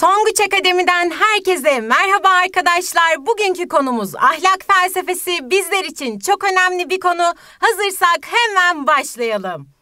Tonguç Akademi'den herkese merhaba arkadaşlar. Bugünkü konumuz ahlak felsefesi. Bizler için çok önemli bir konu. Hazırsak hemen başlayalım.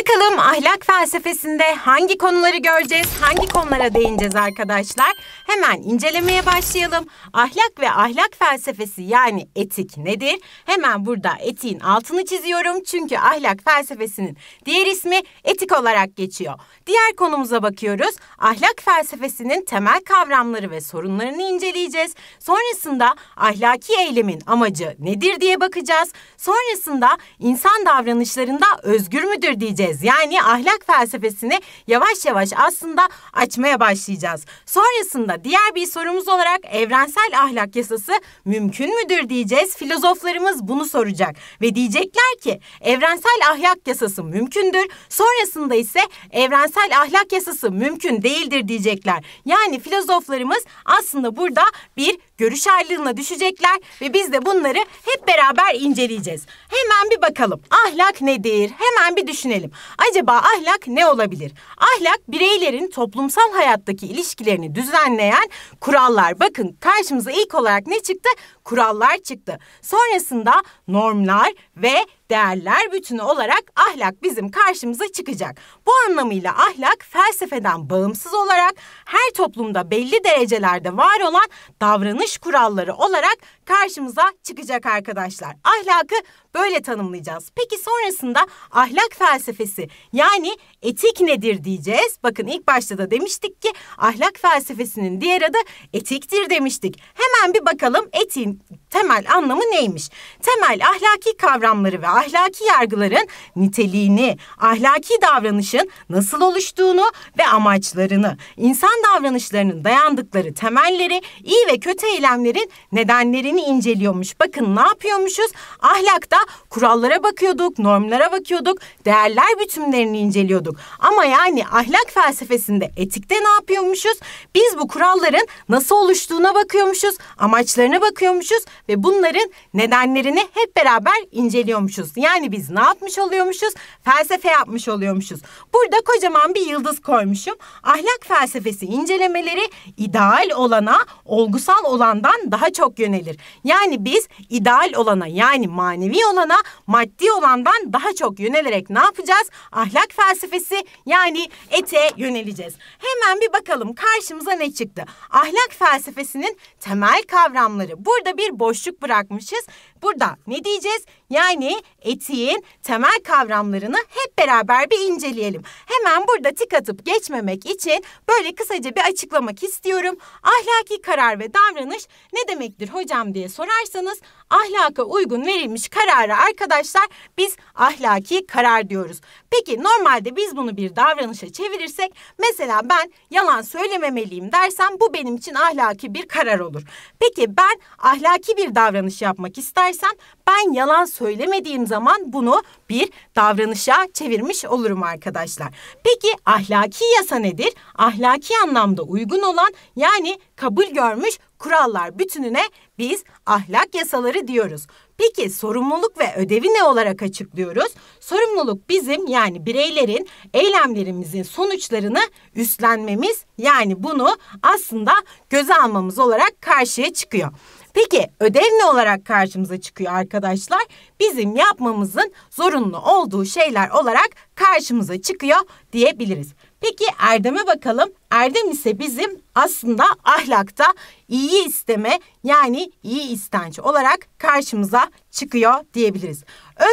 Bakalım ahlak felsefesinde hangi konuları göreceğiz, hangi konulara değineceğiz arkadaşlar? Hemen incelemeye başlayalım. Ahlak ve ahlak felsefesi yani etik nedir? Hemen burada etiğin altını çiziyorum çünkü ahlak felsefesinin diğer ismi etik olarak geçiyor. Diğer konumuza bakıyoruz. Ahlak felsefesinin temel kavramları ve sorunlarını inceleyeceğiz. Sonrasında ahlaki eylemin amacı nedir diye bakacağız. Sonrasında insan davranışlarında özgür müdür diyeceğiz edeceğiz. Yani ahlak felsefesini yavaş yavaş aslında açmaya başlayacağız. Sonrasında diğer bir sorumuz olarak evrensel ahlak yasası mümkün müdür diyeceğiz. Filozoflarımız bunu soracak ve diyecekler ki evrensel ahlak yasası mümkündür. Sonrasında ise evrensel ahlak yasası mümkün değildir diyecekler. Yani filozoflarımız aslında burada bir görüş ayrılığına düşecekler ve biz de bunları hep beraber inceleyeceğiz. Hemen bir bakalım. Ahlak nedir? Hemen bir düşünelim. Acaba ahlak ne olabilir? Ahlak bireylerin toplumsal hayattaki ilişkilerini düzenleyen kurallar. Bakın karşımıza ilk olarak ne çıktı? Kurallar çıktı. Sonrasında normlar ve değerler bütünü olarak ahlak bizim karşımıza çıkacak. Bu anlamıyla ahlak felsefeden bağımsız olarak her toplumda belli derecelerde var olan davranış kuralları olarak karşımıza çıkacak arkadaşlar. Ahlakı Böyle tanımlayacağız. Peki sonrasında ahlak felsefesi yani etik nedir diyeceğiz. Bakın ilk başta da demiştik ki ahlak felsefesinin diğer adı etiktir demiştik. Hemen bir bakalım etiğin temel anlamı neymiş? Temel ahlaki kavramları ve ahlaki yargıların niteliğini, ahlaki davranışın nasıl oluştuğunu ve amaçlarını, insan davranışlarının dayandıkları temelleri, iyi ve kötü eylemlerin nedenlerini inceliyormuş. Bakın ne yapıyormuşuz? Ahlakta kurallara bakıyorduk, normlara bakıyorduk, değerler bütünlerini inceliyorduk. Ama yani ahlak felsefesinde etikte ne yapıyormuşuz? Biz bu kuralların nasıl oluştuğuna bakıyormuşuz, amaçlarına bakıyormuşuz ve bunların nedenlerini hep beraber inceliyormuşuz. Yani biz ne yapmış oluyormuşuz? Felsefe yapmış oluyormuşuz. Burada kocaman bir yıldız koymuşum. Ahlak felsefesi incelemeleri ideal olana, olgusal olandan daha çok yönelir. Yani biz ideal olana yani manevi olana olana maddi olandan daha çok yönelerek ne yapacağız? Ahlak felsefesi yani ete yöneleceğiz. Hemen bir bakalım karşımıza ne çıktı? Ahlak felsefesinin temel kavramları. Burada bir boşluk bırakmışız Burada ne diyeceğiz? Yani etiğin temel kavramlarını hep beraber bir inceleyelim. Hemen burada tik atıp geçmemek için böyle kısaca bir açıklamak istiyorum. Ahlaki karar ve davranış ne demektir hocam diye sorarsanız ahlaka uygun verilmiş karara arkadaşlar biz ahlaki karar diyoruz. Peki normalde biz bunu bir davranışa çevirirsek mesela ben yalan söylememeliyim dersem bu benim için ahlaki bir karar olur. Peki ben ahlaki bir davranış yapmak istersem edersen ben yalan söylemediğim zaman bunu bir davranışa çevirmiş olurum arkadaşlar. Peki ahlaki yasa nedir? Ahlaki anlamda uygun olan yani kabul görmüş kurallar bütününe biz ahlak yasaları diyoruz. Peki sorumluluk ve ödevi ne olarak açıklıyoruz? Sorumluluk bizim yani bireylerin eylemlerimizin sonuçlarını üstlenmemiz yani bunu aslında göze almamız olarak karşıya çıkıyor. Peki ödev ne olarak karşımıza çıkıyor arkadaşlar? Bizim yapmamızın zorunlu olduğu şeyler olarak karşımıza çıkıyor diyebiliriz. Peki Erdem'e bakalım. Erdem ise bizim aslında ahlakta iyi isteme yani iyi istenç olarak karşımıza çıkıyor diyebiliriz.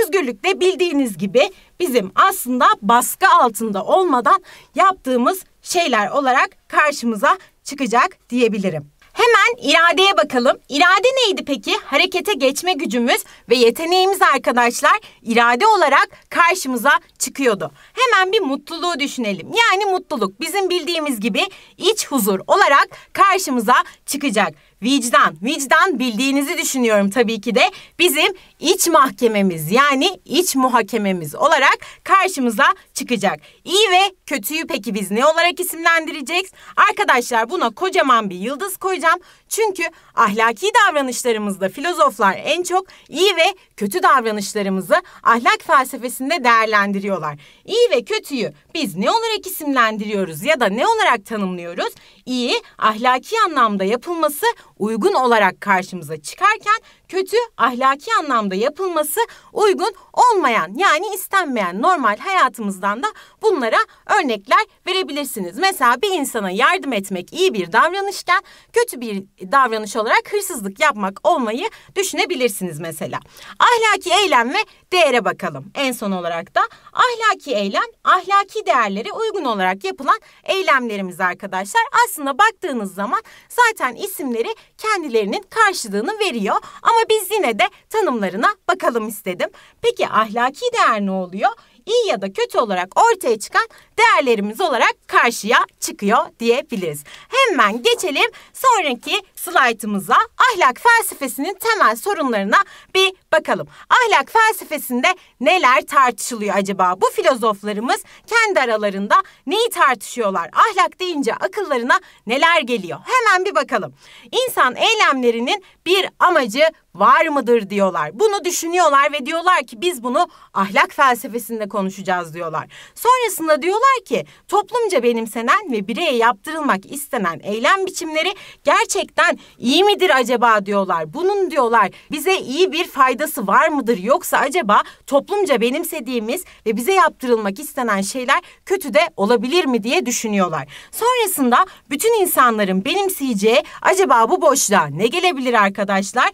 Özgürlük de bildiğiniz gibi bizim aslında baskı altında olmadan yaptığımız şeyler olarak karşımıza çıkacak diyebilirim. Hemen iradeye bakalım. İrade neydi peki? Harekete geçme gücümüz ve yeteneğimiz arkadaşlar irade olarak karşımıza çıkıyordu. Hemen bir mutluluğu düşünelim. Yani mutluluk bizim bildiğimiz gibi iç huzur olarak karşımıza çıkacak vicdan. Vicdan bildiğinizi düşünüyorum tabii ki de bizim iç mahkememiz yani iç muhakememiz olarak karşımıza çıkacak. İyi ve kötüyü peki biz ne olarak isimlendireceğiz? Arkadaşlar buna kocaman bir yıldız koyacağım. Çünkü ahlaki davranışlarımızda filozoflar en çok iyi ve kötü davranışlarımızı ahlak felsefesinde değerlendiriyorlar. İyi ve kötüyü biz ne olarak isimlendiriyoruz ya da ne olarak tanımlıyoruz? İyi ahlaki anlamda yapılması uygun olarak karşımıza çıkarken kötü ahlaki anlamda yapılması uygun olmayan yani istenmeyen normal hayatımızdan da bunlara örnekler verebilirsiniz. Mesela bir insana yardım etmek iyi bir davranışken kötü bir davranış olarak hırsızlık yapmak olmayı düşünebilirsiniz mesela. Ahlaki eylem ve değere bakalım. En son olarak da ahlaki eylem ahlaki değerlere uygun olarak yapılan eylemlerimiz arkadaşlar. Aslında baktığınız zaman zaten isimleri kendilerinin karşılığını veriyor. Ama biz yine de tanımlarına bakalım istedim. Peki ahlaki değer ne oluyor? iyi ya da kötü olarak ortaya çıkan değerlerimiz olarak karşıya çıkıyor diyebiliriz. Hemen geçelim sonraki slaytımıza ahlak felsefesinin temel sorunlarına bir bakalım. Ahlak felsefesinde neler tartışılıyor acaba? Bu filozoflarımız kendi aralarında neyi tartışıyorlar? Ahlak deyince akıllarına neler geliyor? Hemen bir bakalım. İnsan eylemlerinin bir amacı var mıdır diyorlar. Bunu düşünüyorlar ve diyorlar ki biz bunu ahlak felsefesinde konuşacağız diyorlar. Sonrasında diyorlar ki toplumca benimsenen ve bireye yaptırılmak istenen eylem biçimleri gerçekten iyi midir acaba diyorlar. Bunun diyorlar bize iyi bir faydası var mıdır yoksa acaba toplumca benimsediğimiz ve bize yaptırılmak istenen şeyler kötü de olabilir mi diye düşünüyorlar. Sonrasında bütün insanların benimseyeceği acaba bu boşluğa ne gelebilir arkadaşlar?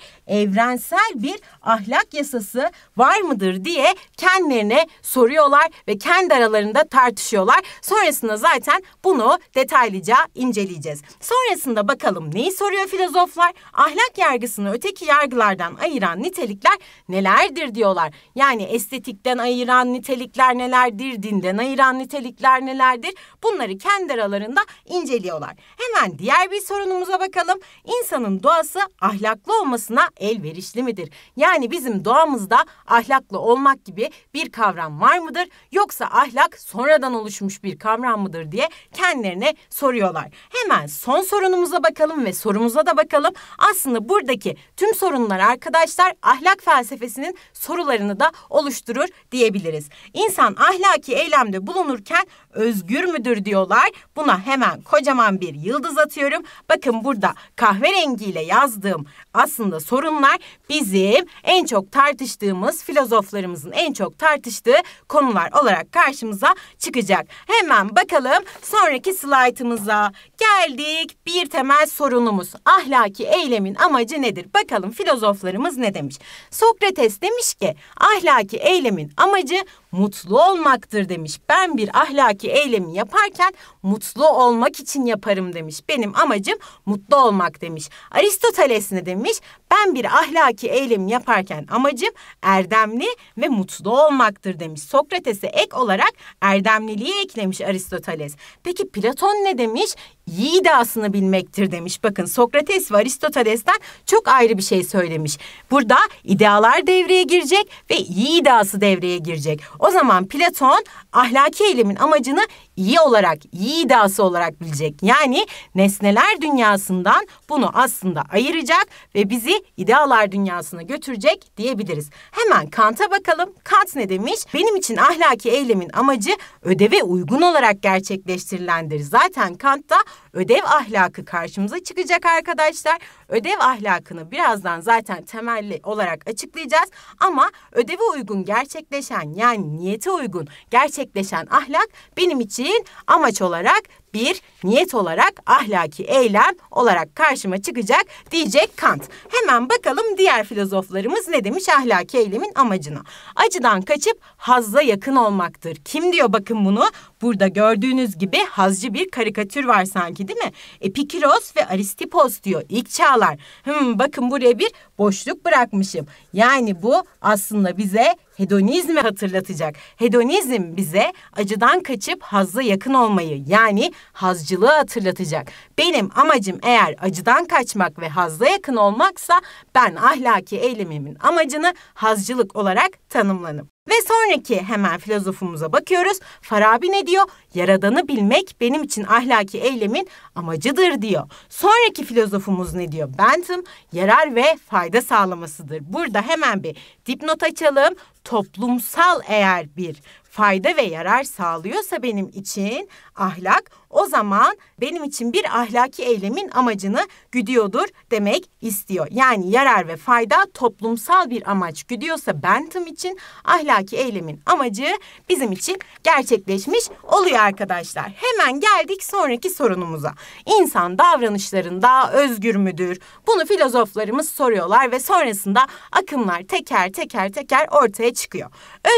evrensel bir ahlak yasası var mıdır diye kendilerine soruyorlar ve kendi aralarında tartışıyorlar. Sonrasında zaten bunu detaylıca inceleyeceğiz. Sonrasında bakalım neyi soruyor filozoflar? Ahlak yargısını öteki yargılardan ayıran nitelikler nelerdir diyorlar. Yani estetikten ayıran nitelikler nelerdir, dinden ayıran nitelikler nelerdir? Bunları kendi aralarında inceliyorlar. Hemen diğer bir sorunumuza bakalım. İnsanın doğası ahlaklı olmasına elverişli midir? Yani yani bizim doğamızda ahlaklı olmak gibi bir kavram var mıdır yoksa ahlak sonradan oluşmuş bir kavram mıdır diye kendilerine soruyorlar. Hemen son sorunumuza bakalım ve sorumuza da bakalım. Aslında buradaki tüm sorunlar arkadaşlar ahlak felsefesinin sorularını da oluşturur diyebiliriz. İnsan ahlaki eylemde bulunurken özgür müdür diyorlar. Buna hemen kocaman bir yıldız atıyorum. Bakın burada kahverengiyle yazdığım aslında sorunlar bizim en çok tartıştığımız filozoflarımızın en çok tartıştığı konular olarak karşımıza çıkacak. Hemen bakalım sonraki slaytımıza geldik. Bir temel sorunumuz ahlaki eylemin amacı nedir? Bakalım filozoflarımız ne demiş? Sokrates demiş ki ahlaki eylemin amacı mutlu olmaktır demiş. Ben bir ahlaki ki eylemi yaparken mutlu olmak için yaparım demiş. Benim amacım mutlu olmak demiş. Aristoteles ne demiş? Ben bir ahlaki eylem yaparken amacım erdemli ve mutlu olmaktır demiş. Sokrates'e ek olarak erdemliliği eklemiş Aristoteles. Peki Platon ne demiş? İyi iddiasını bilmektir demiş. Bakın Sokrates ve Aristoteles'ten çok ayrı bir şey söylemiş. Burada idealar devreye girecek ve iyi iddiası devreye girecek. O zaman Platon ahlaki eylemin amacını iyi olarak, iyi iddiası olarak bilecek. Yani nesneler dünyasından bunu aslında ayıracak ve bizi idealar dünyasına götürecek diyebiliriz. Hemen Kant'a bakalım. Kant ne demiş? Benim için ahlaki eylemin amacı ödeve uygun olarak gerçekleştirilendir. Zaten Kant da ödev ahlakı karşımıza çıkacak arkadaşlar. Ödev ahlakını birazdan zaten temelli olarak açıklayacağız ama ödeve uygun gerçekleşen yani niyete uygun gerçekleşen ahlak benim için amaç olarak bir niyet olarak ahlaki eylem olarak karşıma çıkacak diyecek Kant. Hemen bakalım diğer filozoflarımız ne demiş ahlaki eylemin amacına. Acıdan kaçıp hazza yakın olmaktır. Kim diyor bakın bunu? Burada gördüğünüz gibi hazcı bir karikatür var sanki değil mi? Epikiros ve Aristipos diyor ilk çağlar. Hmm, bakın buraya bir boşluk bırakmışım. Yani bu aslında bize hedonizmi hatırlatacak. Hedonizm bize acıdan kaçıp hazla yakın olmayı yani hazcılığı hatırlatacak. Benim amacım eğer acıdan kaçmak ve hazla yakın olmaksa ben ahlaki eylemimin amacını hazcılık olarak tanımladım. Ve sonraki hemen filozofumuza bakıyoruz. Farabi ne diyor? Yaradanı bilmek benim için ahlaki eylemin amacıdır diyor. Sonraki filozofumuz ne diyor? Bentham yarar ve fayda sağlamasıdır. Burada hemen bir dipnot açalım. Toplumsal eğer bir fayda ve yarar sağlıyorsa benim için ahlak o zaman benim için bir ahlaki eylemin amacını güdüyordur demek istiyor. Yani yarar ve fayda toplumsal bir amaç güdüyorsa Bentham için ahlaki eylemin amacı bizim için gerçekleşmiş oluyor arkadaşlar. Hemen geldik sonraki sorunumuza. İnsan davranışlarında özgür müdür? Bunu filozoflarımız soruyorlar ve sonrasında akımlar teker teker teker ortaya çıkıyor.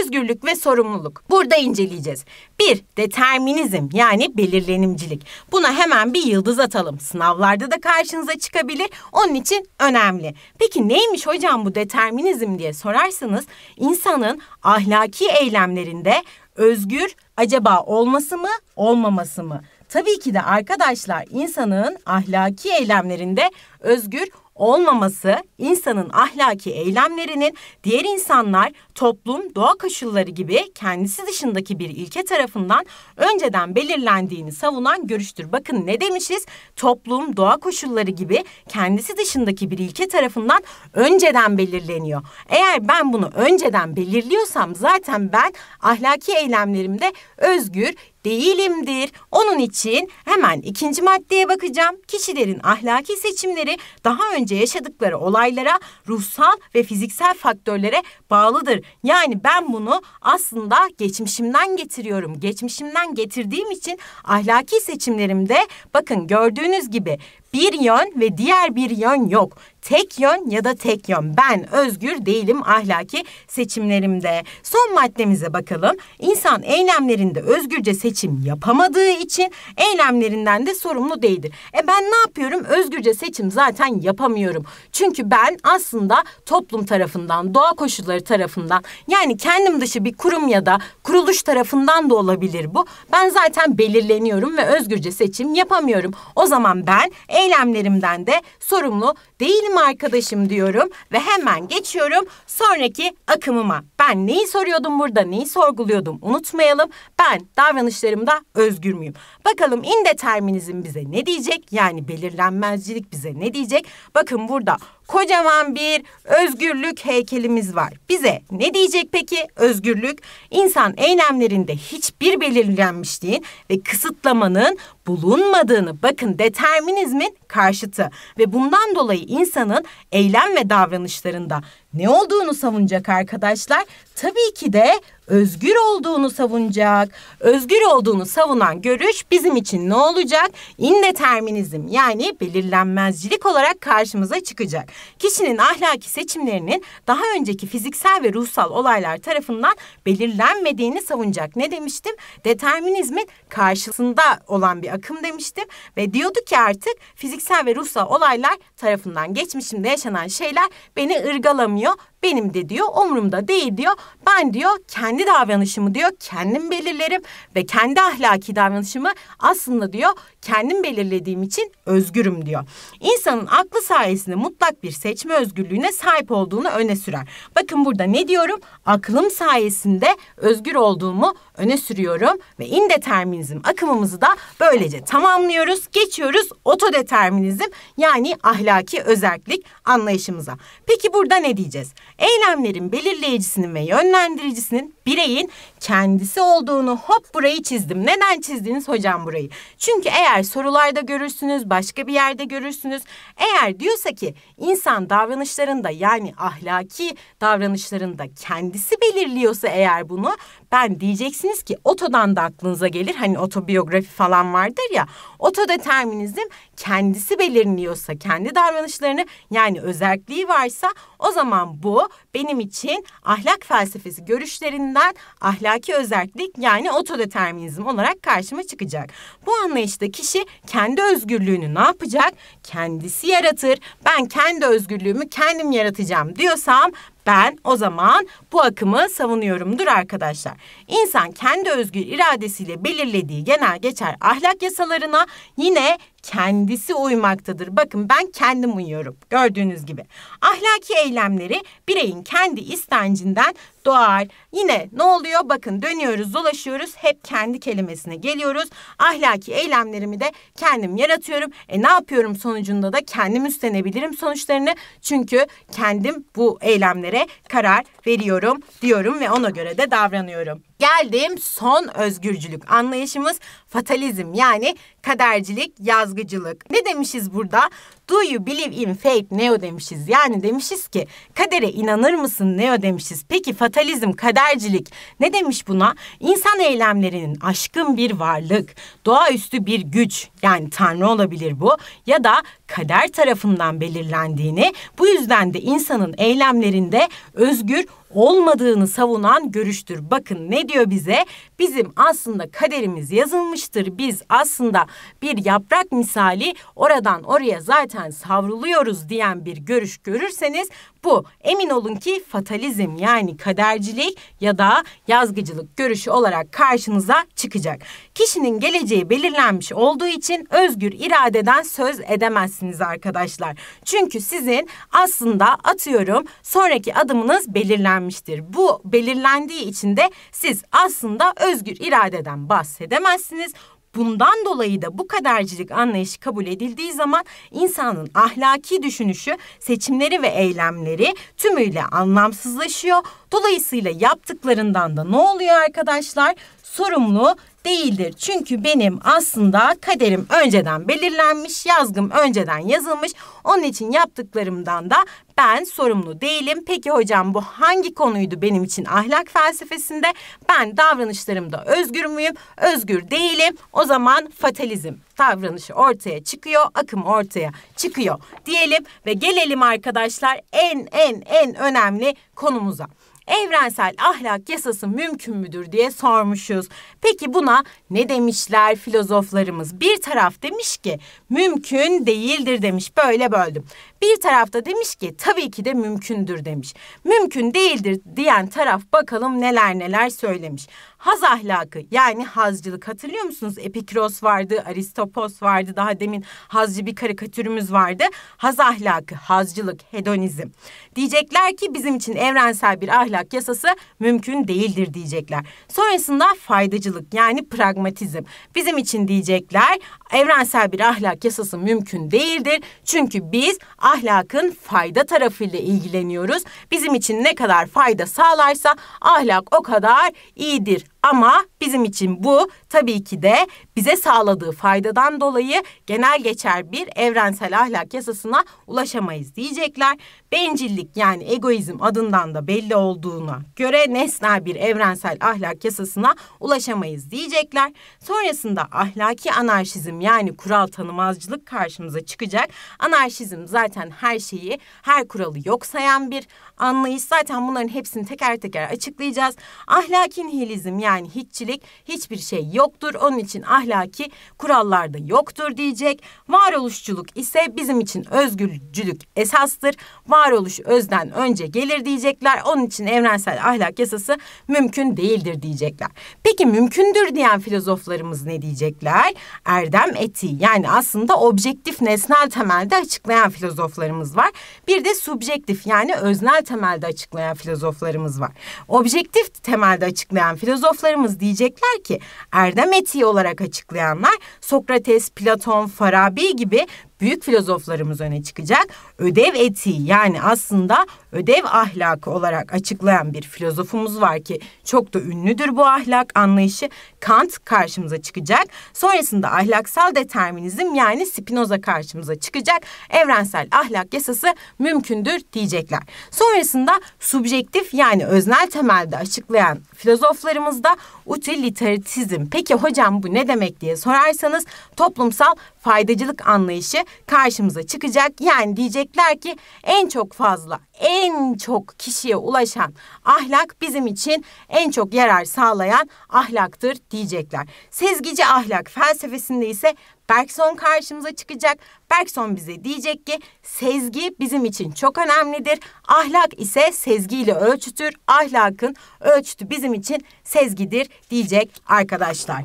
Özgürlük ve sorumluluk. Burada inceleyeceğiz. Bir, determinizm yani belirlenimcilik. Buna hemen bir yıldız atalım. Sınavlarda da karşınıza çıkabilir. Onun için önemli. Peki neymiş hocam bu determinizm diye sorarsanız insanın ahlaki eylemlerinde özgür acaba olması mı olmaması mı? Tabii ki de arkadaşlar insanın ahlaki eylemlerinde özgür olmaması insanın ahlaki eylemlerinin diğer insanlar, toplum, doğa koşulları gibi kendisi dışındaki bir ilke tarafından önceden belirlendiğini savunan görüştür. Bakın ne demişiz? Toplum, doğa koşulları gibi kendisi dışındaki bir ilke tarafından önceden belirleniyor. Eğer ben bunu önceden belirliyorsam zaten ben ahlaki eylemlerimde özgür, değilimdir. Onun için hemen ikinci maddeye bakacağım. Kişilerin ahlaki seçimleri daha önce yaşadıkları olaylara, ruhsal ve fiziksel faktörlere bağlıdır. Yani ben bunu aslında geçmişimden getiriyorum. Geçmişimden getirdiğim için ahlaki seçimlerimde bakın gördüğünüz gibi bir yön ve diğer bir yön yok tek yön ya da tek yön. Ben özgür değilim ahlaki seçimlerimde. Son maddemize bakalım. İnsan eylemlerinde özgürce seçim yapamadığı için eylemlerinden de sorumlu değildir. E ben ne yapıyorum? Özgürce seçim zaten yapamıyorum. Çünkü ben aslında toplum tarafından, doğa koşulları tarafından yani kendim dışı bir kurum ya da kuruluş tarafından da olabilir bu. Ben zaten belirleniyorum ve özgürce seçim yapamıyorum. O zaman ben eylemlerimden de sorumlu değilim benim arkadaşım diyorum ve hemen geçiyorum sonraki akımıma. Ben neyi soruyordum burada, neyi sorguluyordum unutmayalım. Ben davranışlarımda özgür müyüm? Bakalım indeterminizm bize ne diyecek? Yani belirlenmezcilik bize ne diyecek? Bakın burada kocaman bir özgürlük heykelimiz var. Bize ne diyecek peki özgürlük? İnsan eylemlerinde hiçbir belirlenmişliğin ve kısıtlamanın bulunmadığını bakın determinizmin karşıtı ve bundan dolayı insanın eylem ve davranışlarında ne olduğunu savunacak arkadaşlar? Tabii ki de özgür olduğunu savunacak. Özgür olduğunu savunan görüş bizim için ne olacak? İndeterminizm yani belirlenmezcilik olarak karşımıza çıkacak. Kişinin ahlaki seçimlerinin daha önceki fiziksel ve ruhsal olaylar tarafından belirlenmediğini savunacak. Ne demiştim? Determinizmin karşısında olan bir akım demiştim ve diyordu ki artık fiziksel ve ruhsal olaylar tarafından geçmişimde yaşanan şeyler beni ırgalamıyor benim de diyor umurumda değil diyor. Ben diyor kendi davranışımı diyor kendim belirlerim ve kendi ahlaki davranışımı aslında diyor kendim belirlediğim için özgürüm diyor. İnsanın aklı sayesinde mutlak bir seçme özgürlüğüne sahip olduğunu öne sürer. Bakın burada ne diyorum? Aklım sayesinde özgür olduğumu öne sürüyorum ve indeterminizm akımımızı da böylece tamamlıyoruz. Geçiyoruz otodeterminizm yani ahlaki özellik anlayışımıza. Peki burada ne diyeceğiz? eylemlerin belirleyicisinin ve yönlendiricisinin bireyin kendisi olduğunu hop burayı çizdim. Neden çizdiniz hocam burayı? Çünkü eğer sorularda görürsünüz, başka bir yerde görürsünüz. Eğer diyorsa ki insan davranışlarında yani ahlaki davranışlarında kendisi belirliyorsa eğer bunu ben diyeceksiniz ki otodan da aklınıza gelir. Hani otobiyografi falan vardır ya. Otodeterminizm kendisi belirliyorsa, kendi davranışlarını yani özelliği varsa o zaman bu benim için ahlak felsefesi görüşlerinin ötesinden ahlaki özellik yani otodeterminizm olarak karşıma çıkacak. Bu anlayışta kişi kendi özgürlüğünü ne yapacak? Kendisi yaratır. Ben kendi özgürlüğümü kendim yaratacağım diyorsam ben o zaman bu akımı savunuyorumdur arkadaşlar. İnsan kendi özgür iradesiyle belirlediği genel geçer ahlak yasalarına yine kendisi uymaktadır. Bakın ben kendim uyuyorum gördüğünüz gibi. Ahlaki eylemleri bireyin kendi istencinden doğar. Yine ne oluyor? Bakın dönüyoruz, dolaşıyoruz. Hep kendi kelimesine geliyoruz. Ahlaki eylemlerimi de kendim yaratıyorum. E ne yapıyorum sonucunda da kendim üstlenebilirim sonuçlarını. Çünkü kendim bu eylemlere karar veriyorum diyorum ve ona göre de davranıyorum. Geldim son özgürcülük anlayışımız fatalizm yani kadercilik, yazgıcılık. Ne demişiz burada? Do you believe in fate neo demişiz. Yani demişiz ki kadere inanır mısın neo demişiz. Peki fatalizm, kadercilik ne demiş buna? İnsan eylemlerinin aşkın bir varlık, doğaüstü bir güç yani tanrı olabilir bu ya da kader tarafından belirlendiğini bu yüzden de insanın eylemlerinde özgür olmadığını savunan görüştür. Bakın ne diyor bize? Bizim aslında kaderimiz yazılmıştır. Biz aslında bir yaprak misali oradan oraya zaten adeten savruluyoruz diyen bir görüş görürseniz bu emin olun ki fatalizm yani kadercilik ya da yazgıcılık görüşü olarak karşınıza çıkacak. Kişinin geleceği belirlenmiş olduğu için özgür iradeden söz edemezsiniz arkadaşlar. Çünkü sizin aslında atıyorum sonraki adımınız belirlenmiştir. Bu belirlendiği için de siz aslında özgür iradeden bahsedemezsiniz. Bundan dolayı da bu kadercilik anlayışı kabul edildiği zaman insanın ahlaki düşünüşü, seçimleri ve eylemleri tümüyle anlamsızlaşıyor. Dolayısıyla yaptıklarından da ne oluyor arkadaşlar? sorumlu değildir. Çünkü benim aslında kaderim önceden belirlenmiş, yazgım önceden yazılmış. Onun için yaptıklarımdan da ben sorumlu değilim. Peki hocam bu hangi konuydu benim için ahlak felsefesinde? Ben davranışlarımda özgür müyüm? Özgür değilim. O zaman fatalizm davranışı ortaya çıkıyor, akım ortaya çıkıyor diyelim ve gelelim arkadaşlar en en en önemli konumuza evrensel ahlak yasası mümkün müdür diye sormuşuz. Peki buna ne demişler filozoflarımız? Bir taraf demiş ki mümkün değildir demiş. Böyle böldüm. Bir tarafta demiş ki tabii ki de mümkündür demiş. Mümkün değildir diyen taraf bakalım neler neler söylemiş. Haz ahlakı yani hazcılık hatırlıyor musunuz? Epikros vardı, Aristopos vardı, daha demin hazcı bir karikatürümüz vardı. Haz ahlakı, hazcılık, hedonizm. Diyecekler ki bizim için evrensel bir ahlak yasası mümkün değildir diyecekler. Sonrasında faydacılık yani pragmatizm. Bizim için diyecekler evrensel bir ahlak yasası mümkün değildir. Çünkü biz ahlakın fayda tarafıyla ilgileniyoruz. Bizim için ne kadar fayda sağlarsa ahlak o kadar iyidir. Ama bizim için bu tabii ki de bize sağladığı faydadan dolayı genel geçer bir evrensel ahlak yasasına ulaşamayız diyecekler. Bencillik yani egoizm adından da belli olduğuna göre nesnel bir evrensel ahlak yasasına ulaşamayız diyecekler. Sonrasında ahlaki anarşizm yani kural tanımazcılık karşımıza çıkacak. Anarşizm zaten her şeyi, her kuralı yok sayan bir anlayış zaten bunların hepsini teker teker açıklayacağız. Ahlaki nihilizm yani hiççilik hiçbir şey yoktur. Onun için ahlaki kurallarda yoktur diyecek. Varoluşçuluk ise bizim için özgürcülük esastır. Varoluş özden önce gelir diyecekler. Onun için evrensel ahlak yasası mümkün değildir diyecekler. Peki mümkündür diyen filozoflarımız ne diyecekler? Erdem eti yani aslında objektif nesnel temelde açıklayan filozoflarımız var. Bir de subjektif yani öznel temelde açıklayan filozoflarımız var. Objektif temelde açıklayan filozoflarımız diyecekler ki erdem etiği olarak açıklayanlar Sokrates, Platon, Farabi gibi büyük filozoflarımız öne çıkacak. Ödev etiği yani aslında ödev ahlakı olarak açıklayan bir filozofumuz var ki çok da ünlüdür bu ahlak anlayışı. Kant karşımıza çıkacak. Sonrasında ahlaksal determinizm yani Spinoza karşımıza çıkacak. Evrensel ahlak yasası mümkündür diyecekler. Sonrasında subjektif yani öznel temelde açıklayan filozoflarımız da utilitarizm. Peki hocam bu ne demek diye sorarsanız toplumsal faydacılık anlayışı karşımıza çıkacak. Yani diyecekler ki en çok fazla, en çok kişiye ulaşan ahlak bizim için en çok yarar sağlayan ahlaktır diyecekler. Sezgici ahlak felsefesinde ise Bergson karşımıza çıkacak. Bergson bize diyecek ki sezgi bizim için çok önemlidir. Ahlak ise sezgiyle ölçütür. Ahlakın ölçütü bizim için sezgidir diyecek arkadaşlar.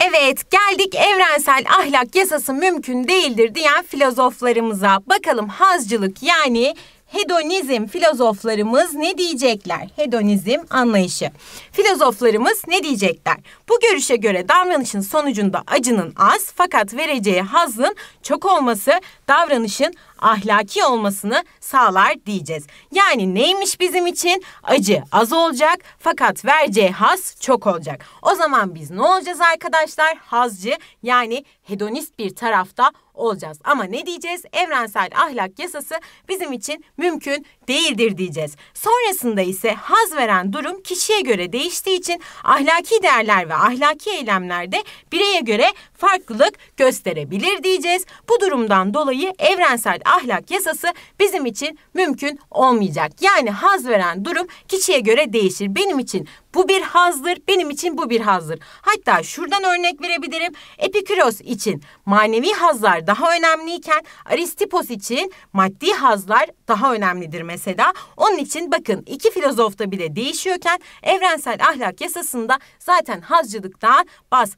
Evet geldik evrensel ahlak yasası mümkün değildir diyen filozoflarımıza. Bakalım hazcılık yani hedonizm filozoflarımız ne diyecekler? Hedonizm anlayışı. Filozoflarımız ne diyecekler? Bu görüşe göre davranışın sonucunda acının az fakat vereceği hazın çok olması davranışın ahlaki olmasını sağlar diyeceğiz. Yani neymiş bizim için? Acı az olacak fakat vereceği haz çok olacak. O zaman biz ne olacağız arkadaşlar? Hazcı yani hedonist bir tarafta olacağız. Ama ne diyeceğiz? Evrensel ahlak yasası bizim için mümkün değildir diyeceğiz. Sonrasında ise haz veren durum kişiye göre değiştiği için ahlaki değerler ve ahlaki eylemler de bireye göre farklılık gösterebilir diyeceğiz. Bu durumdan dolayı evrensel ahlak yasası bizim için mümkün olmayacak. Yani haz veren durum kişiye göre değişir. Benim için bu bir hazdır, benim için bu bir hazdır. Hatta şuradan örnek verebilirim. Epikuros için manevi hazlar daha önemliyken Aristipos için maddi hazlar daha önemlidir mesela. Onun için bakın iki filozofta bile değişiyorken evrensel ahlak yasasında zaten hazcılıktan bas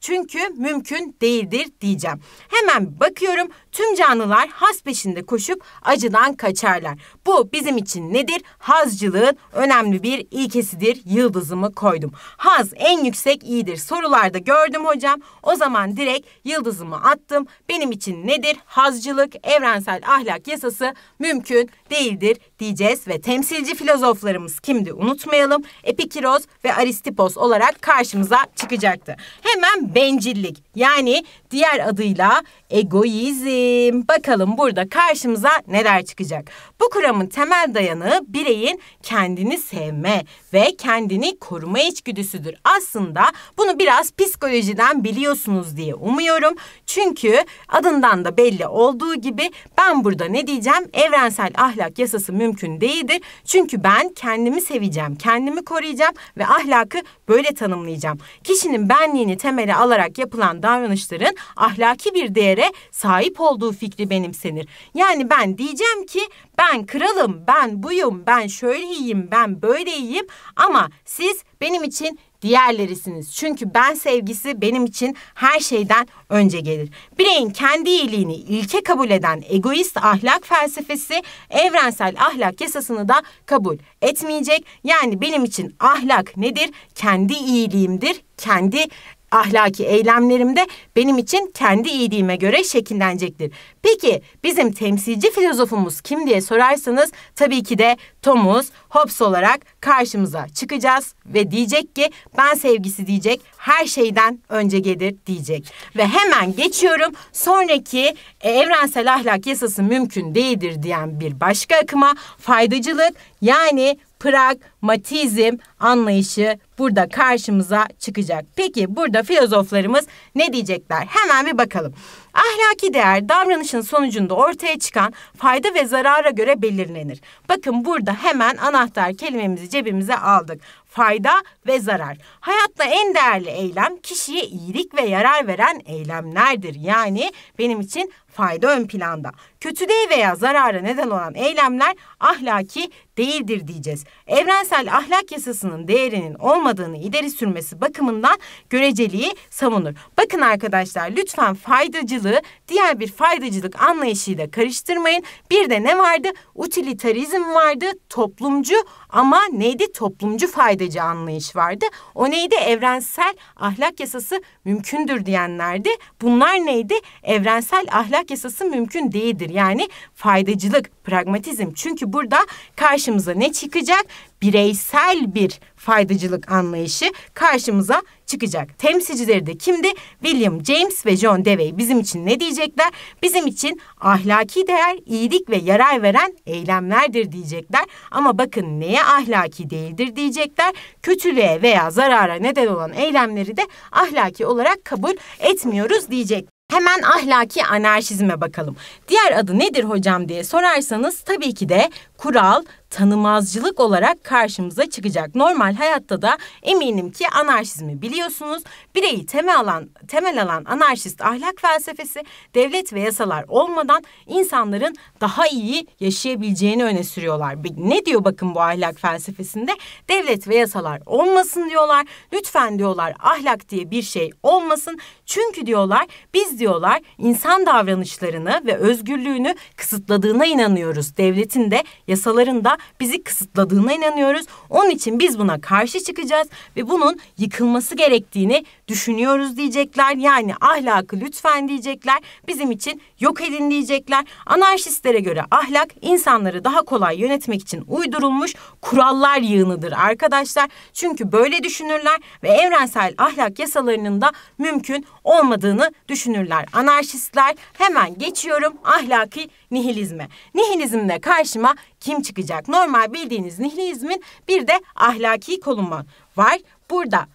çünkü mümkün değildir diyeceğim. Hemen bakıyorum Tüm canlılar has peşinde koşup acıdan kaçarlar. Bu bizim için nedir? Hazcılığın önemli bir ilkesidir. Yıldızımı koydum. Haz en yüksek iyidir. Sorularda gördüm hocam. O zaman direkt yıldızımı attım. Benim için nedir? Hazcılık, evrensel ahlak yasası mümkün değildir diyeceğiz ve temsilci filozoflarımız kimdi unutmayalım. Epikuros ve Aristippos olarak karşımıza çıkacaktı. Hemen bencillik yani diğer adıyla egoizm. Bakalım burada karşımıza neler çıkacak. Bu kuramın temel dayanığı bireyin kendini sevme ve kendini koruma içgüdüsüdür. Aslında bunu biraz psikolojiden biliyorsunuz diye umuyorum. Çünkü adından da belli olduğu gibi ben burada ne diyeceğim? Evrensel ahlak yasası mümkün değildir. Çünkü ben kendimi seveceğim, kendimi koruyacağım ve ahlakı böyle tanımlayacağım. Kişinin benliğini temeli alarak yapılan davranışların ahlaki bir değere sahip olduğu fikri benimsenir. Yani ben diyeceğim ki ben kralım, ben buyum, ben şöyle iyiyim, ben böyle iyiyim ama siz benim için diğerlerisiniz. Çünkü ben sevgisi benim için her şeyden önce gelir. Bireyin kendi iyiliğini ilke kabul eden egoist ahlak felsefesi evrensel ahlak yasasını da kabul etmeyecek. Yani benim için ahlak nedir? Kendi iyiliğimdir, kendi ahlaki eylemlerim de benim için kendi iyiliğime göre şekillenecektir. Peki bizim temsilci filozofumuz kim diye sorarsanız tabii ki de Thomas Hobbes olarak karşımıza çıkacağız ve diyecek ki ben sevgisi diyecek her şeyden önce gelir diyecek. Ve hemen geçiyorum sonraki e, evrensel ahlak yasası mümkün değildir diyen bir başka akıma faydacılık yani pragmatizm anlayışı burada karşımıza çıkacak. Peki burada filozoflarımız ne diyecekler? Hemen bir bakalım. Ahlaki değer davranışın sonucunda ortaya çıkan fayda ve zarara göre belirlenir. Bakın burada hemen anahtar kelimemizi cebimize aldık. Fayda ve zarar. Hayatta en değerli eylem kişiye iyilik ve yarar veren eylemlerdir. Yani benim için fayda ön planda. Kötülüğe veya zarara neden olan eylemler ahlaki değildir diyeceğiz. Evrensel ahlak yasasının değerinin olmadığını ileri sürmesi bakımından göreceliği savunur. Bakın arkadaşlar lütfen faydacılığı diğer bir faydacılık anlayışıyla karıştırmayın. Bir de ne vardı? Utilitarizm vardı, toplumcu ama neydi? Toplumcu faydacı anlayış vardı. O neydi? Evrensel ahlak yasası mümkündür diyenlerdi. Bunlar neydi? Evrensel ahlak ahlak yasası mümkün değildir. Yani faydacılık, pragmatizm. Çünkü burada karşımıza ne çıkacak? Bireysel bir faydacılık anlayışı karşımıza çıkacak. Temsilcileri de kimdi? William James ve John Dewey bizim için ne diyecekler? Bizim için ahlaki değer, iyilik ve yarar veren eylemlerdir diyecekler. Ama bakın neye ahlaki değildir diyecekler. Kötülüğe veya zarara neden olan eylemleri de ahlaki olarak kabul etmiyoruz diyecek. Hemen ahlaki anarşizme bakalım. Diğer adı nedir hocam diye sorarsanız tabii ki de kural tanımazcılık olarak karşımıza çıkacak. Normal hayatta da eminim ki anarşizmi biliyorsunuz. Bireyi temel alan temel alan anarşist ahlak felsefesi devlet ve yasalar olmadan insanların daha iyi yaşayabileceğini öne sürüyorlar. Ne diyor bakın bu ahlak felsefesinde? Devlet ve yasalar olmasın diyorlar. Lütfen diyorlar ahlak diye bir şey olmasın. Çünkü diyorlar biz diyorlar insan davranışlarını ve özgürlüğünü kısıtladığına inanıyoruz. Devletin de yasaların da bizi kısıtladığına inanıyoruz. Onun için biz buna karşı çıkacağız ve bunun yıkılması gerektiğini düşünüyoruz diyecekler. Yani ahlakı lütfen diyecekler. Bizim için yok edin diyecekler. Anarşistlere göre ahlak insanları daha kolay yönetmek için uydurulmuş kurallar yığınıdır arkadaşlar. Çünkü böyle düşünürler ve evrensel ahlak yasalarının da mümkün olmadığını düşünürler anarşistler. Hemen geçiyorum ahlaki nihilizme. Nihilizmle karşıma kim çıkacak? Normal bildiğiniz nihilizmin bir de ahlaki konumu var. Burada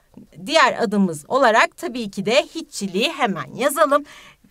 diğer adımız olarak tabii ki de hiççiliği hemen yazalım.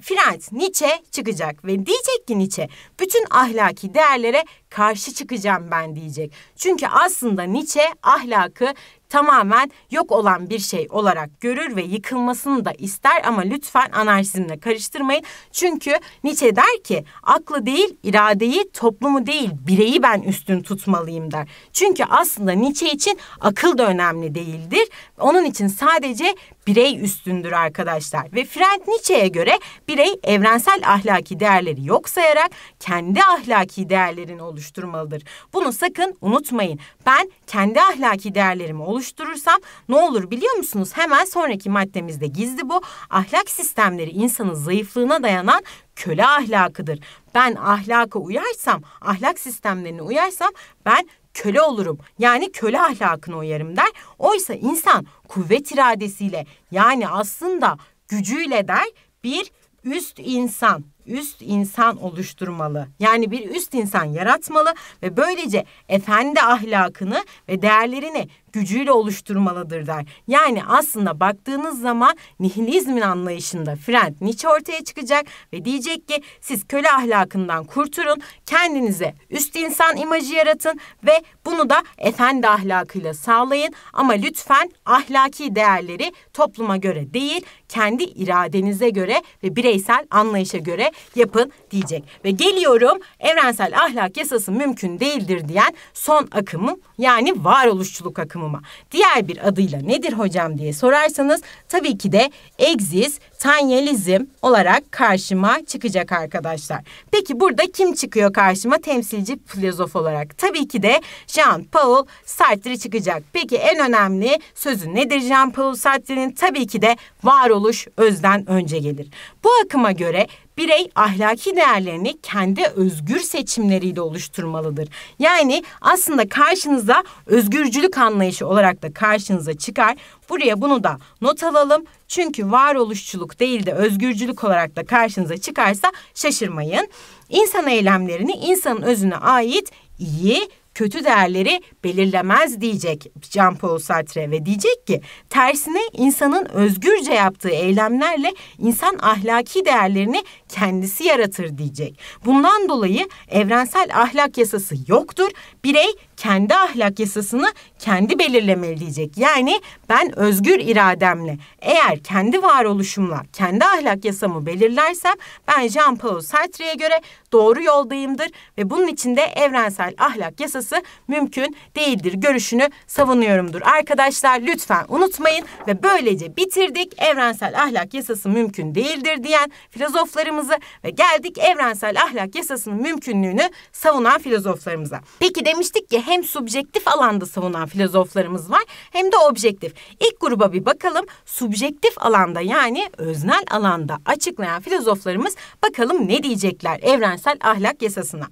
Friend Nietzsche çıkacak ve diyecek ki Nietzsche bütün ahlaki değerlere karşı çıkacağım ben diyecek. Çünkü aslında Nietzsche ahlakı tamamen yok olan bir şey olarak görür ve yıkılmasını da ister ama lütfen anarşizmle karıştırmayın. Çünkü Nietzsche der ki aklı değil iradeyi toplumu değil bireyi ben üstün tutmalıyım der. Çünkü aslında Nietzsche için akıl da önemli değildir. Onun için sadece birey üstündür arkadaşlar. Ve Friend Nietzsche'ye göre birey evrensel ahlaki değerleri yok sayarak kendi ahlaki değerlerini oluşturur oluşturmalıdır. Bunu sakın unutmayın. Ben kendi ahlaki değerlerimi oluşturursam ne olur biliyor musunuz? Hemen sonraki maddemizde gizli bu. Ahlak sistemleri insanın zayıflığına dayanan köle ahlakıdır. Ben ahlaka uyarsam, ahlak sistemlerine uyarsam ben köle olurum. Yani köle ahlakına uyarım der. Oysa insan kuvvet iradesiyle yani aslında gücüyle der bir üst insan üst insan oluşturmalı. Yani bir üst insan yaratmalı ve böylece efendi ahlakını ve değerlerini gücüyle oluşturmalıdır der. Yani aslında baktığınız zaman nihilizmin anlayışında Friend Nietzsche ortaya çıkacak ve diyecek ki siz köle ahlakından kurtulun, kendinize üst insan imajı yaratın ve bunu da efendi ahlakıyla sağlayın ama lütfen ahlaki değerleri topluma göre değil, kendi iradenize göre ve bireysel anlayışa göre yapın diyecek. Ve geliyorum evrensel ahlak yasası mümkün değildir diyen son akımın yani varoluşçuluk akımı maksimuma diğer bir adıyla nedir hocam diye sorarsanız tabii ki de egziz sanyalizm olarak karşıma çıkacak arkadaşlar. Peki burada kim çıkıyor karşıma temsilci filozof olarak? Tabii ki de Jean-Paul Sartre çıkacak. Peki en önemli sözü nedir Jean-Paul Sartre'nin? Tabii ki de varoluş özden önce gelir. Bu akıma göre birey ahlaki değerlerini kendi özgür seçimleriyle oluşturmalıdır. Yani aslında karşınıza özgürcülük anlayışı olarak da karşınıza çıkar. Buraya bunu da not alalım. Çünkü varoluşçuluk değil de özgürcülük olarak da karşınıza çıkarsa şaşırmayın. İnsan eylemlerini insanın özüne ait iyi, kötü değerleri belirlemez diyecek Jean-Paul Sartre ve diyecek ki tersine insanın özgürce yaptığı eylemlerle insan ahlaki değerlerini kendisi yaratır diyecek. Bundan dolayı evrensel ahlak yasası yoktur. Birey kendi ahlak yasasını kendi belirlemeli diyecek. Yani ben özgür irademle eğer kendi varoluşumla kendi ahlak yasamı belirlersem ben Jean Paul Sartre'ye göre doğru yoldayımdır ve bunun için de evrensel ahlak yasası mümkün değildir görüşünü savunuyorumdur. Arkadaşlar lütfen unutmayın ve böylece bitirdik. Evrensel ahlak yasası mümkün değildir diyen filozoflarımızı ve geldik evrensel ahlak yasasının mümkünlüğünü savunan filozoflarımıza. Peki demiştik ki hem subjektif alanda savunan filozoflarımız var hem de objektif. İlk gruba bir bakalım. Subjektif alanda yani öznel alanda açıklayan filozoflarımız bakalım ne diyecekler evrensel ahlak yasasına.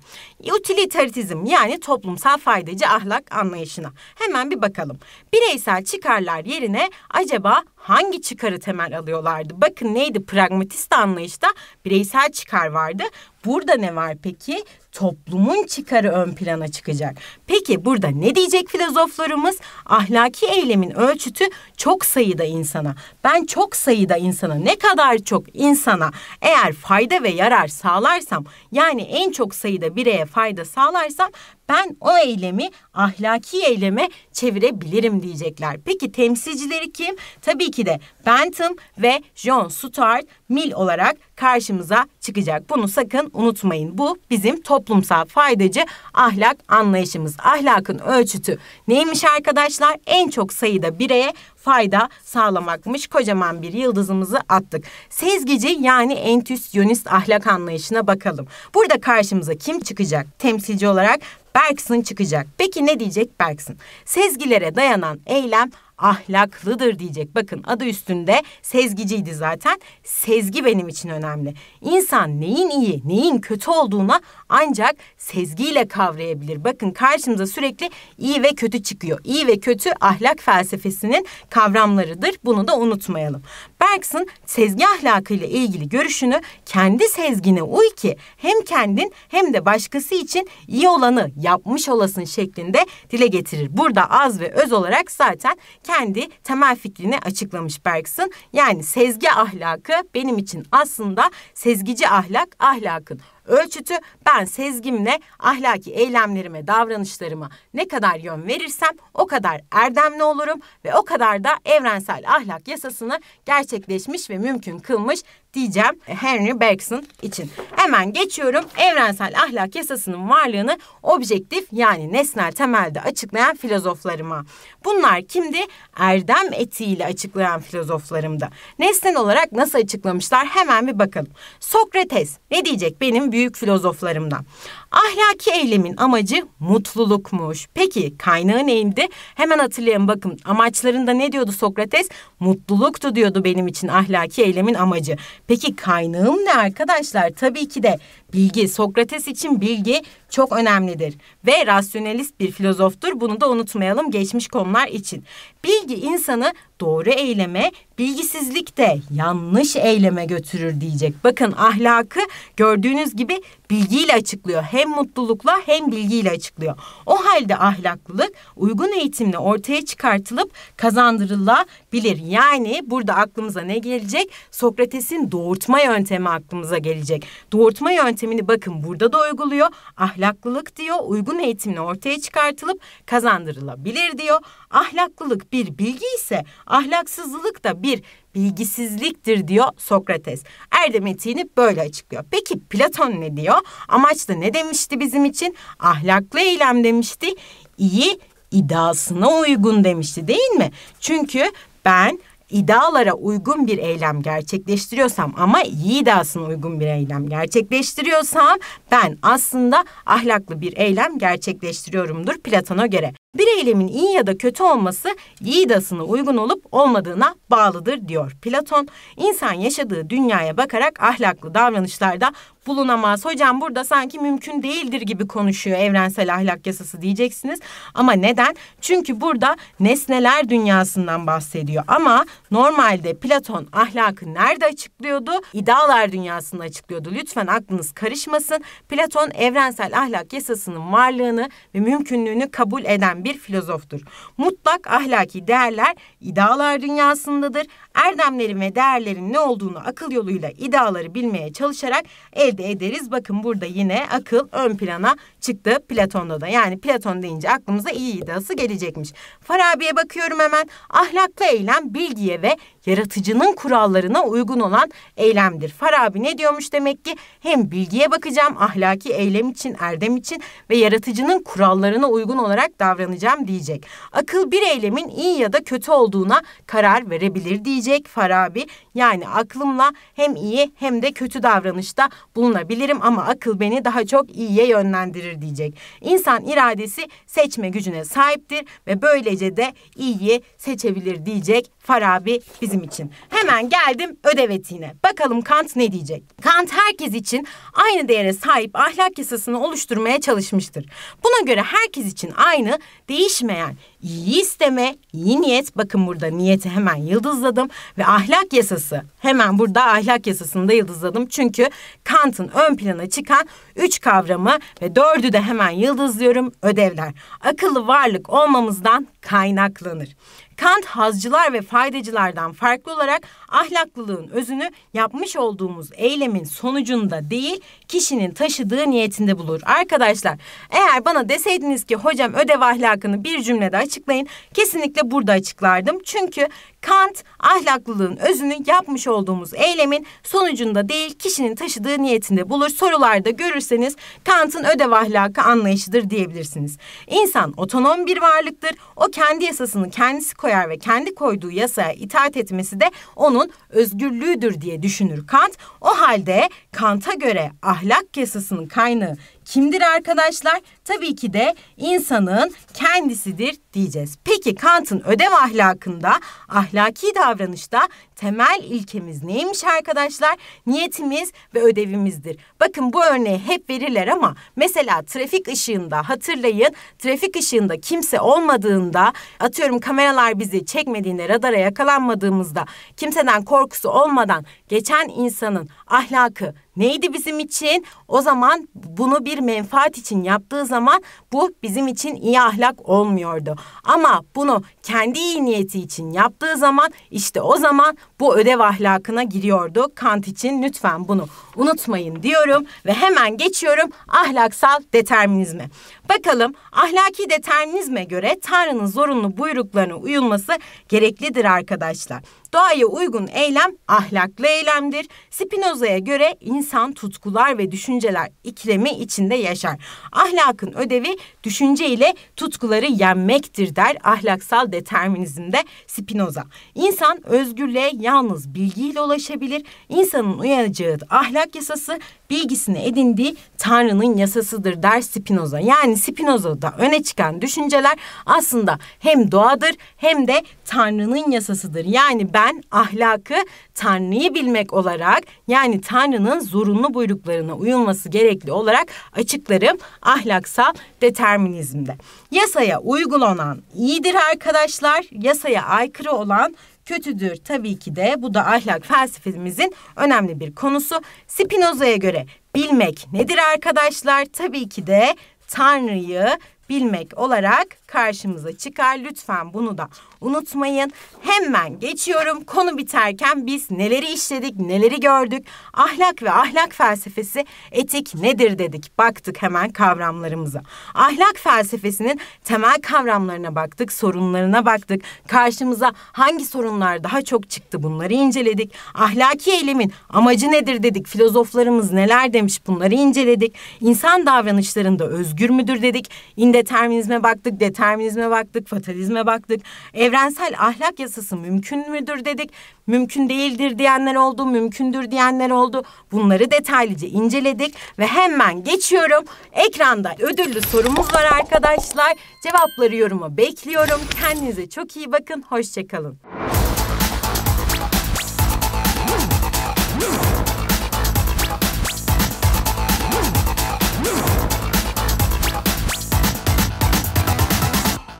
Utilitarizm yani toplumsal faydacı ahlak anlayışına. Hemen bir bakalım. Bireysel çıkarlar yerine acaba hangi çıkarı temel alıyorlardı? Bakın neydi pragmatist anlayışta bireysel çıkar vardı. Burada ne var peki? toplumun çıkarı ön plana çıkacak. Peki burada ne diyecek filozoflarımız? Ahlaki eylemin ölçütü çok sayıda insana. Ben çok sayıda insana ne kadar çok insana eğer fayda ve yarar sağlarsam yani en çok sayıda bireye fayda sağlarsam ben o eylemi ahlaki eyleme çevirebilirim diyecekler. Peki temsilcileri kim? Tabii ki de Bentham ve John Stuart Mill olarak karşımıza çıkacak. Bunu sakın unutmayın. Bu bizim toplumsal faydacı ahlak anlayışımız. Ahlakın ölçütü neymiş arkadaşlar? En çok sayıda bireye fayda sağlamakmış. Kocaman bir yıldızımızı attık. Sezgici yani entüsyonist ahlak anlayışına bakalım. Burada karşımıza kim çıkacak? Temsilci olarak Bergson çıkacak. Peki ne diyecek Bergson? Sezgilere dayanan eylem ahlaklıdır diyecek. Bakın adı üstünde sezgiciydi zaten. Sezgi benim için önemli. İnsan neyin iyi, neyin kötü olduğuna ancak sezgiyle kavrayabilir. Bakın karşımıza sürekli iyi ve kötü çıkıyor. İyi ve kötü ahlak felsefesinin kavramlarıdır. Bunu da unutmayalım. Bergson sezgi ahlakıyla ilgili görüşünü kendi sezgine uy ki hem kendin hem de başkası için iyi olanı yapmış olasın şeklinde dile getirir. Burada az ve öz olarak zaten kendi temel fikrini açıklamış Bergson. Yani sezgi ahlakı benim için aslında sezgici ahlak ahlakın ölçütü ben sezgimle ahlaki eylemlerime, davranışlarıma ne kadar yön verirsem o kadar erdemli olurum ve o kadar da evrensel ahlak yasasını gerçekleşmiş ve mümkün kılmış diyeceğim Henry Bergson için. Hemen geçiyorum evrensel ahlak yasasının varlığını objektif yani nesnel temelde açıklayan filozoflarıma. Bunlar kimdi? Erdem etiğiyle açıklayan filozoflarımda. Nesnel olarak nasıl açıklamışlar hemen bir bakalım. Sokrates ne diyecek benim büyük büyük filozoflarımdan. Ahlaki eylemin amacı mutlulukmuş. Peki kaynağı neydi? Hemen hatırlayın bakın amaçlarında ne diyordu Sokrates? Mutluluktu diyordu benim için ahlaki eylemin amacı. Peki kaynağım ne arkadaşlar? Tabii ki de bilgi. Sokrates için bilgi çok önemlidir ve rasyonelist bir filozoftur. Bunu da unutmayalım geçmiş konular için. Bilgi insanı doğru eyleme, bilgisizlik de yanlış eyleme götürür diyecek. Bakın ahlakı gördüğünüz gibi bilgiyle açıklıyor. Hem hem mutlulukla hem bilgiyle açıklıyor. O halde ahlaklılık uygun eğitimle ortaya çıkartılıp kazandırılabilir. Yani burada aklımıza ne gelecek? Sokrates'in doğurtma yöntemi aklımıza gelecek. Doğurtma yöntemini bakın burada da uyguluyor. Ahlaklılık diyor uygun eğitimle ortaya çıkartılıp kazandırılabilir diyor. Ahlaklılık bir bilgi ise ahlaksızlık da bir bilgisizliktir diyor Sokrates. Erdem etiğini böyle açıklıyor. Peki Platon ne diyor? Amaçta ne demişti bizim için? Ahlaklı eylem demişti. İyi iddiasına uygun demişti değil mi? Çünkü ben iddialara uygun bir eylem gerçekleştiriyorsam ama iyi iddiasına uygun bir eylem gerçekleştiriyorsam ben aslında ahlaklı bir eylem gerçekleştiriyorumdur Platon'a göre. Bir eylemin iyi ya da kötü olması yiğidasına uygun olup olmadığına bağlıdır diyor Platon. İnsan yaşadığı dünyaya bakarak ahlaklı davranışlarda bulunamaz. Hocam burada sanki mümkün değildir gibi konuşuyor evrensel ahlak yasası diyeceksiniz. Ama neden? Çünkü burada nesneler dünyasından bahsediyor. Ama normalde Platon ahlakı nerede açıklıyordu? İdealar dünyasında açıklıyordu. Lütfen aklınız karışmasın. Platon evrensel ahlak yasasının varlığını ve mümkünlüğünü kabul eden bir filozoftur. Mutlak ahlaki değerler idealar dünyasındadır erdemlerin ve değerlerin ne olduğunu akıl yoluyla iddiaları bilmeye çalışarak elde ederiz. Bakın burada yine akıl ön plana çıktı Platon'da da. Yani Platon deyince aklımıza iyi iddiası gelecekmiş. Farabi'ye bakıyorum hemen. Ahlaklı eylem bilgiye ve yaratıcının kurallarına uygun olan eylemdir. Farabi ne diyormuş demek ki? Hem bilgiye bakacağım ahlaki eylem için, erdem için ve yaratıcının kurallarına uygun olarak davranacağım diyecek. Akıl bir eylemin iyi ya da kötü olduğuna karar verebilir diyecek Jack Farabi yani aklımla hem iyi hem de kötü davranışta bulunabilirim ama akıl beni daha çok iyiye yönlendirir diyecek. İnsan iradesi seçme gücüne sahiptir ve böylece de iyiyi seçebilir diyecek Farabi bizim için. Hemen geldim ödev etiğine. Bakalım Kant ne diyecek? Kant herkes için aynı değere sahip ahlak yasasını oluşturmaya çalışmıştır. Buna göre herkes için aynı, değişmeyen, iyi isteme, iyi niyet. Bakın burada niyeti hemen yıldızladım. Ve ahlak yasası. Hemen burada ahlak yasasını da yıldızladım. Çünkü Kant'ın ön plana çıkan üç kavramı ve dördü de hemen yıldızlıyorum ödevler. Akıllı varlık olmamızdan kaynaklanır. Kant hazcılar ve faydacılardan farklı olarak ahlaklılığın özünü yapmış olduğumuz eylemin sonucunda değil kişinin taşıdığı niyetinde bulur. Arkadaşlar eğer bana deseydiniz ki hocam ödev ahlakını bir cümlede açıklayın kesinlikle burada açıklardım. Çünkü Kant ahlaklılığın özünü yapmış olduğumuz eylemin sonucunda değil kişinin taşıdığı niyetinde bulur. Sorularda görürseniz Kant'ın ödev ahlakı anlayışıdır diyebilirsiniz. İnsan otonom bir varlıktır. O kendi yasasını kendisi koyar ve kendi koyduğu yasaya itaat etmesi de onun özgürlüğüdür diye düşünür Kant. O halde Kant'a göre ahlak yasasının kaynağı kimdir arkadaşlar? Tabii ki de insanın kendisidir diyeceğiz. Peki Kant'ın ödev ahlakında ahlaki davranışta temel ilkemiz neymiş arkadaşlar? Niyetimiz ve ödevimizdir. Bakın bu örneği hep verirler ama mesela trafik ışığında hatırlayın trafik ışığında kimse olmadığında atıyorum kameralar bizi çekmediğinde radara yakalanmadığımızda kimseden korkusu olmadan geçen insanın ahlakı neydi bizim için? O zaman bunu bir menfaat için yaptığı zaman bu bizim için iyi ahlak olmuyordu. Ama bunu kendi iyi niyeti için yaptığı zaman işte o zaman bu ödev ahlakına giriyordu. Kant için lütfen bunu unutmayın diyorum ve hemen geçiyorum ahlaksal determinizme. Bakalım ahlaki determinizme göre Tanrı'nın zorunlu buyruklarına uyulması gereklidir arkadaşlar. Doğaya uygun eylem ahlaklı eylemdir. Spinoza'ya göre insan tutkular ve düşünceler iklemi içinde yaşar. Ahlakın ödevi düşünce ile tutkuları yenmektir der ahlaksal determinizmde Spinoza. İnsan özgürlüğe yalnız bilgiyle ulaşabilir. İnsanın uyanacağı ahlak yasası bilgisini edindiği Tanrı'nın yasasıdır der Spinoza. Yani Spinoza'da öne çıkan düşünceler aslında hem doğadır hem de Tanrı'nın yasasıdır. Yani ben ahlakı Tanrı'yı bilmek olarak yani Tanrı'nın zorunlu buyruklarına uyulması gerekli olarak açıklarım ahlaksal determinizmde. Yasaya uygulanan iyidir arkadaşlar, yasaya aykırı olan kötüdür tabii ki de. Bu da ahlak felsefemizin önemli bir konusu. Spinoza'ya göre bilmek nedir arkadaşlar? Tabii ki de Tanrı'yı bilmek olarak karşımıza çıkar. Lütfen bunu da unutmayın. Hemen geçiyorum. Konu biterken biz neleri işledik, neleri gördük? Ahlak ve ahlak felsefesi etik nedir dedik. Baktık hemen kavramlarımıza. Ahlak felsefesinin temel kavramlarına baktık, sorunlarına baktık. Karşımıza hangi sorunlar daha çok çıktı bunları inceledik. Ahlaki eylemin amacı nedir dedik. Filozoflarımız neler demiş bunları inceledik. İnsan davranışlarında özgür müdür dedik. İnde determinizme baktık, determinizme baktık, fatalizme baktık. Evrensel ahlak yasası mümkün müdür dedik, mümkün değildir diyenler oldu, mümkündür diyenler oldu. Bunları detaylıca inceledik ve hemen geçiyorum. Ekranda ödüllü sorumuz var arkadaşlar. Cevapları yoruma bekliyorum. Kendinize çok iyi bakın, hoşçakalın.